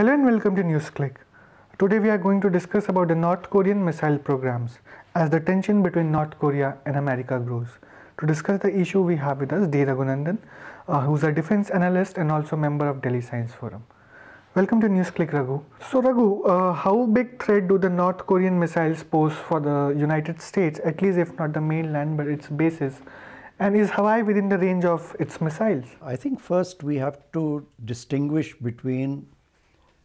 Hello and welcome to NewsClick. Today we are going to discuss about the North Korean missile programs as the tension between North Korea and America grows. To discuss the issue we have with us Dee Raghunandan, uh, who's a defense analyst and also member of Delhi Science Forum. Welcome to NewsClick Raghu. So Raghu, uh, how big threat do the North Korean missiles pose for the United States, at least if not the mainland but its bases? And is Hawaii within the range of its missiles? I think first we have to distinguish between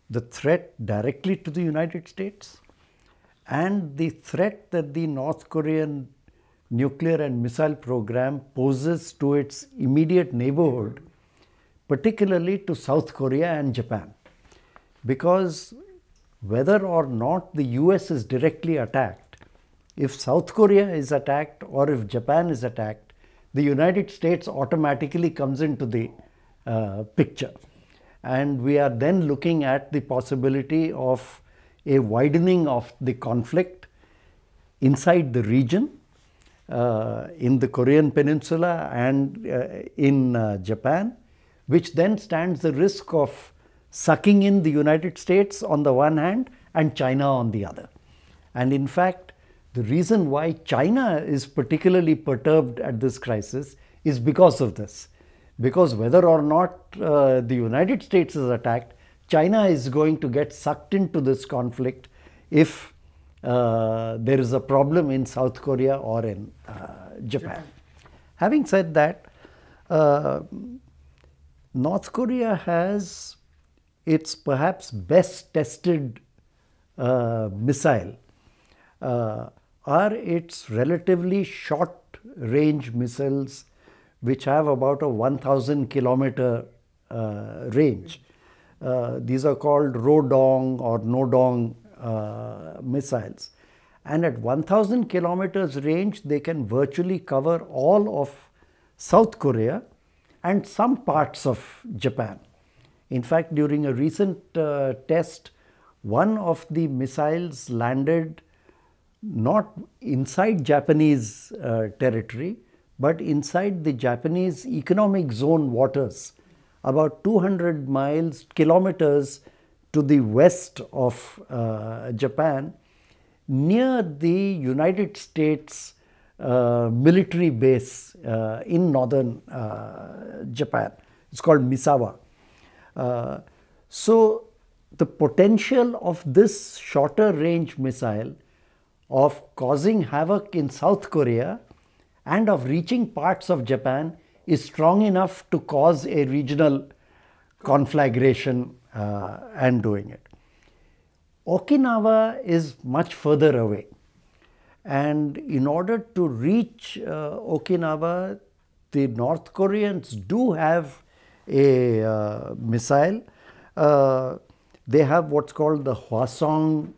the threat directly to the United States and the threat that the North Korean nuclear and missile program poses to its immediate neighborhood, particularly to South Korea and Japan. Because whether or not the US is directly attacked, if South Korea is attacked or if Japan is attacked, the United States automatically comes into the uh, picture and we are then looking at the possibility of a widening of the conflict inside the region, uh, in the Korean Peninsula and uh, in uh, Japan, which then stands the risk of sucking in the United States on the one hand and China on the other. And in fact, the reason why China is particularly perturbed at this crisis is because of this because whether or not uh, the United States is attacked, China is going to get sucked into this conflict if uh, there is a problem in South Korea or in uh, Japan. Having said that, uh, North Korea has its perhaps best tested uh, missile uh, are its relatively short range missiles which have about a 1000 kilometer uh, range. Uh, these are called Rodong or Nodong uh, missiles. And at 1000 kilometers range, they can virtually cover all of South Korea and some parts of Japan. In fact, during a recent uh, test, one of the missiles landed not inside Japanese uh, territory, but inside the Japanese economic zone waters, about 200 miles, kilometers to the west of uh, Japan, near the United States uh, military base uh, in northern uh, Japan. It's called Misawa. Uh, so, the potential of this shorter range missile of causing havoc in South Korea and of reaching parts of Japan is strong enough to cause a regional conflagration uh, and doing it. Okinawa is much further away and in order to reach uh, Okinawa the North Koreans do have a uh, missile. Uh, they have what's called the Hwasong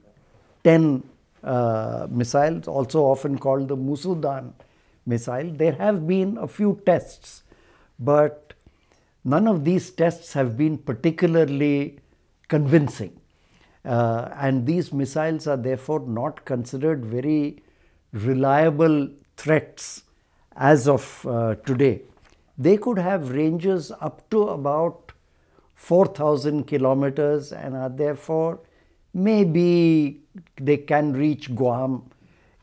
10 uh, missile, also often called the Musudan missile. There have been a few tests, but none of these tests have been particularly convincing. Uh, and these missiles are therefore not considered very reliable threats as of uh, today. They could have ranges up to about 4,000 kilometers and are therefore maybe they can reach Guam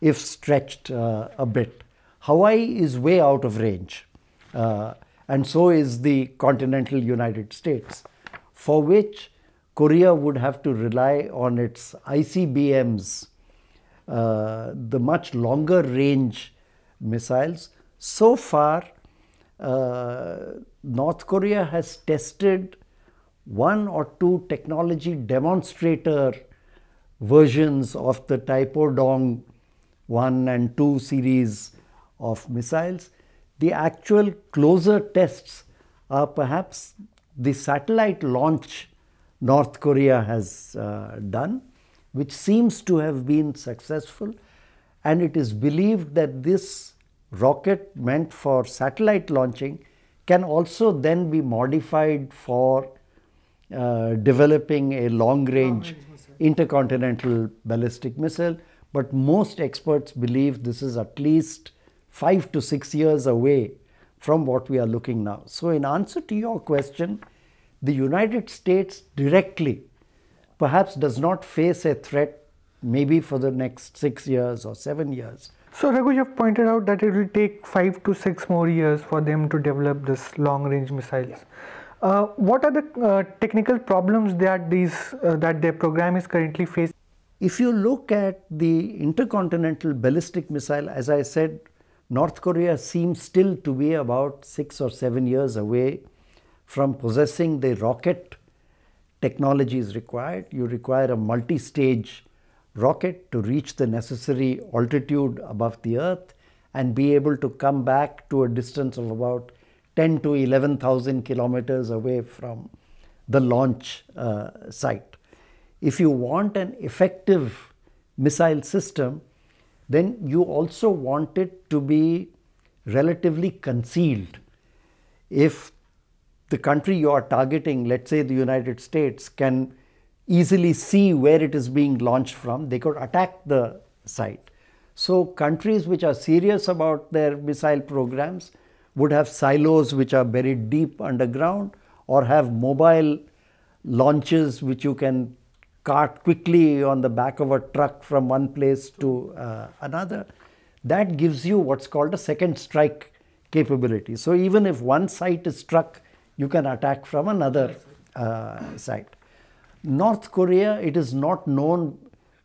if stretched uh, a bit. Hawaii is way out of range, uh, and so is the continental United States, for which Korea would have to rely on its ICBMs, uh, the much longer range missiles. So far, uh, North Korea has tested one or two technology demonstrator versions of the Taipodong 1 and 2 series of missiles. The actual closer tests are perhaps the satellite launch North Korea has uh, done, which seems to have been successful. And it is believed that this rocket meant for satellite launching can also then be modified for uh, developing a long range intercontinental ballistic missile. But most experts believe this is at least five to six years away from what we are looking now. So, in answer to your question, the United States directly perhaps does not face a threat maybe for the next six years or seven years. So, Raghu, you have pointed out that it will take five to six more years for them to develop this long range missiles. Uh, what are the uh, technical problems that these uh, that their program is currently facing? If you look at the intercontinental ballistic missile, as I said, North Korea seems still to be about six or seven years away from possessing the rocket technologies required. You require a multi stage rocket to reach the necessary altitude above the earth and be able to come back to a distance of about 10 to 11,000 kilometers away from the launch uh, site. If you want an effective missile system, then you also want it to be relatively concealed. If the country you are targeting, let's say the United States, can easily see where it is being launched from, they could attack the site. So countries which are serious about their missile programs would have silos which are buried deep underground or have mobile launches which you can cart quickly on the back of a truck from one place to uh, another, that gives you what's called a second strike capability. So even if one site is struck, you can attack from another uh, site. North Korea, it is not known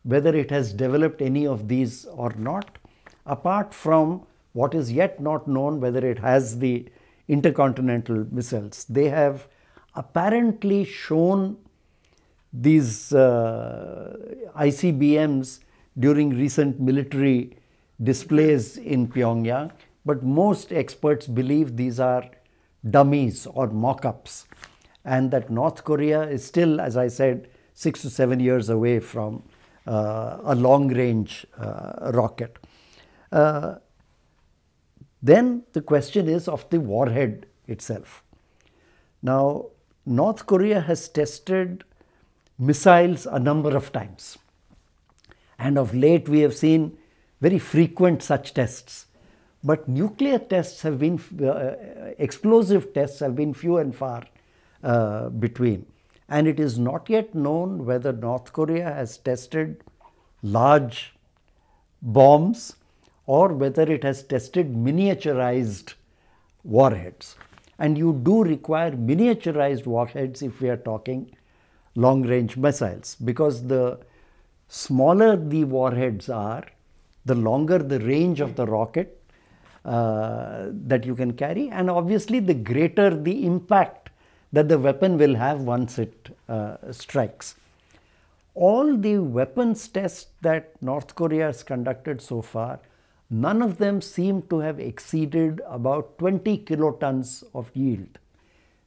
whether it has developed any of these or not, apart from what is yet not known whether it has the intercontinental missiles. They have apparently shown these uh, ICBMs during recent military displays in Pyongyang, but most experts believe these are dummies or mock ups, and that North Korea is still, as I said, six to seven years away from uh, a long range uh, rocket. Uh, then the question is of the warhead itself. Now, North Korea has tested missiles a number of times. And of late, we have seen very frequent such tests. But nuclear tests have been, uh, uh, explosive tests have been few and far uh, between. And it is not yet known whether North Korea has tested large bombs or whether it has tested miniaturized warheads. And you do require miniaturized warheads if we are talking long range missiles because the smaller the warheads are, the longer the range of the rocket uh, that you can carry, and obviously the greater the impact that the weapon will have once it uh, strikes. All the weapons tests that North Korea has conducted so far, none of them seem to have exceeded about 20 kilotons of yield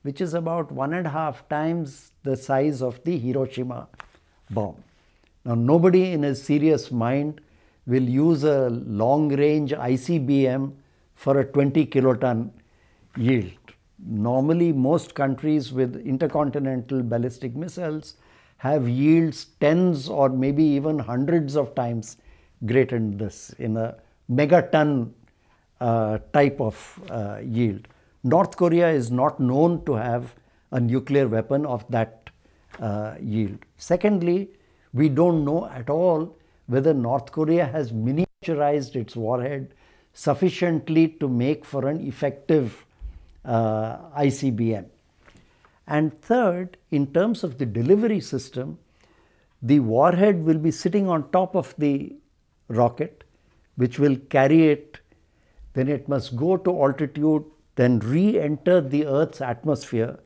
which is about one and a half times the size of the Hiroshima bomb. Now, nobody in a serious mind will use a long range ICBM for a 20 kiloton yield. Normally, most countries with intercontinental ballistic missiles have yields tens or maybe even hundreds of times greater than this in a megaton uh, type of uh, yield. North Korea is not known to have a nuclear weapon of that uh, yield. Secondly, we don't know at all whether North Korea has miniaturized its warhead sufficiently to make for an effective uh, ICBM. And third, in terms of the delivery system, the warhead will be sitting on top of the rocket, which will carry it. Then it must go to altitude then re-enter the Earth's atmosphere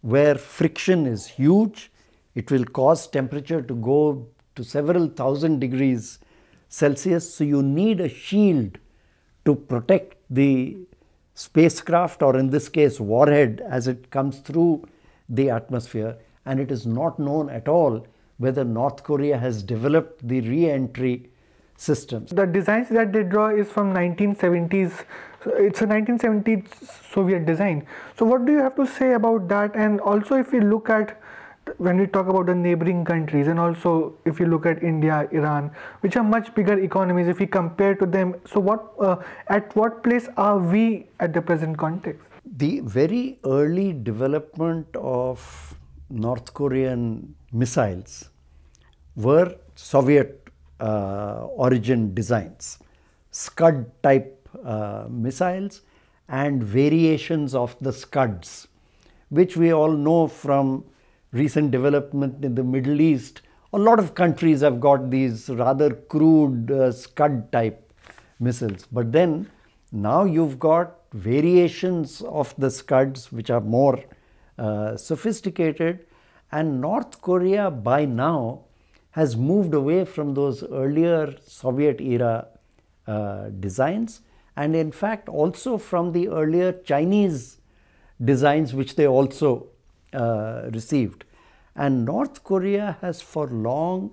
where friction is huge. It will cause temperature to go to several thousand degrees Celsius. So you need a shield to protect the spacecraft or in this case warhead as it comes through the atmosphere and it is not known at all whether North Korea has developed the re-entry systems. The designs that they draw is from 1970s. It's a 1970s Soviet design. So what do you have to say about that? And also if we look at when we talk about the neighboring countries and also if you look at India, Iran, which are much bigger economies if we compare to them. So what uh, at what place are we at the present context? The very early development of North Korean missiles were Soviet uh, origin designs, Scud type uh, missiles and variations of the Scuds, which we all know from recent development in the Middle East. A lot of countries have got these rather crude uh, Scud type missiles. But then now you've got variations of the Scuds which are more uh, sophisticated and North Korea by now has moved away from those earlier Soviet era uh, designs and in fact also from the earlier Chinese designs which they also uh, received. And North Korea has for long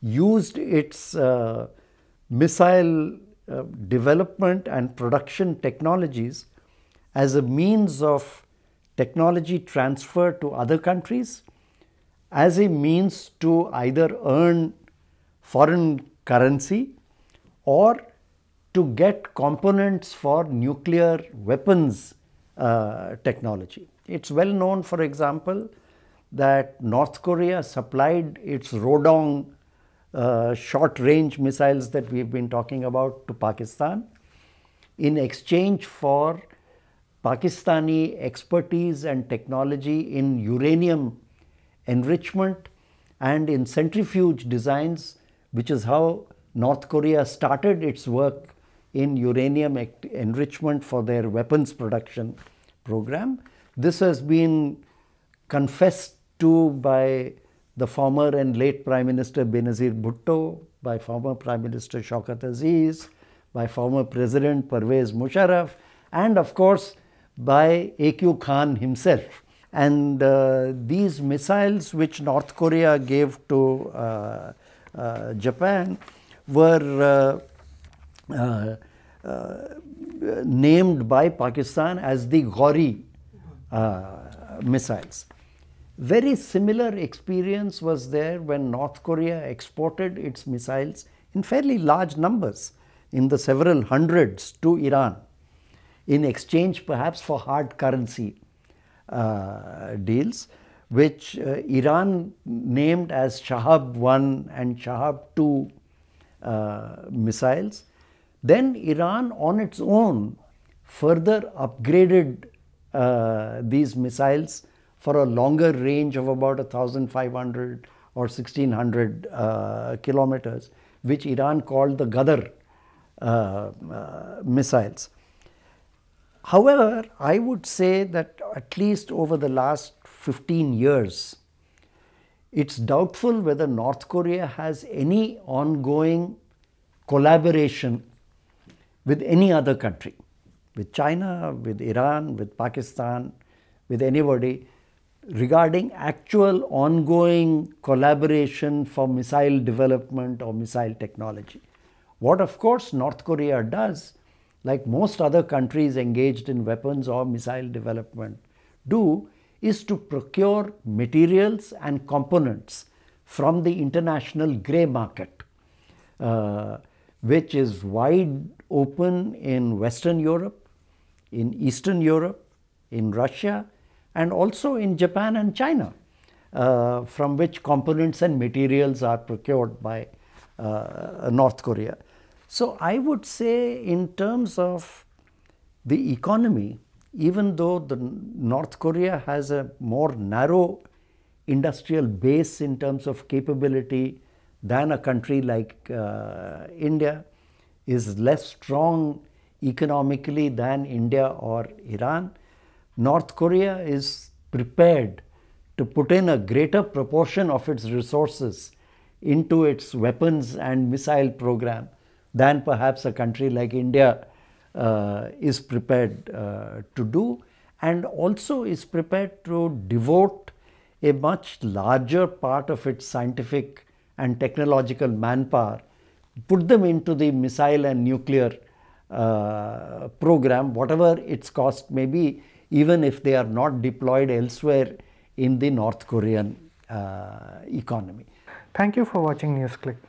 used its uh, missile uh, development and production technologies as a means of technology transfer to other countries as a means to either earn foreign currency or to get components for nuclear weapons uh, technology. It's well known, for example, that North Korea supplied its Rodong uh, short range missiles that we've been talking about to Pakistan in exchange for Pakistani expertise and technology in uranium enrichment and in centrifuge designs, which is how North Korea started its work in uranium enrichment for their weapons production program. This has been confessed to by the former and late Prime Minister Benazir Bhutto, by former Prime Minister Shaukat Aziz, by former President Pervez Musharraf, and of course by A.Q. Khan himself. And uh, these missiles which North Korea gave to uh, uh, Japan were named by Pakistan as the Ghori missiles. Very similar experience was there when North Korea exported its missiles in fairly large numbers, in the several hundreds to Iran, in exchange perhaps for hard currency uh, deals which uh, Iran named as Shahab 1 and Shahab 2 uh, missiles. Then Iran on its own further upgraded uh, these missiles for a longer range of about 1500 or 1600 uh, kilometers, which Iran called the Gadar uh, missiles. However, I would say that at least over the last 15 years, it's doubtful whether North Korea has any ongoing collaboration with any other country, with China, with Iran, with Pakistan, with anybody regarding actual ongoing collaboration for missile development or missile technology. What of course North Korea does like most other countries engaged in weapons or missile development do is to procure materials and components from the international grey market, uh, which is wide open in Western Europe, in Eastern Europe, in Russia, and also in Japan and China, uh, from which components and materials are procured by uh, North Korea. So, I would say, in terms of the economy, even though the North Korea has a more narrow industrial base in terms of capability than a country like uh, India, is less strong economically than India or Iran, North Korea is prepared to put in a greater proportion of its resources into its weapons and missile program than perhaps a country like India uh, is prepared uh, to do and also is prepared to devote a much larger part of its scientific and technological manpower, put them into the missile and nuclear uh, program, whatever its cost may be, even if they are not deployed elsewhere in the North Korean uh, economy. Thank you for watching NewsClick.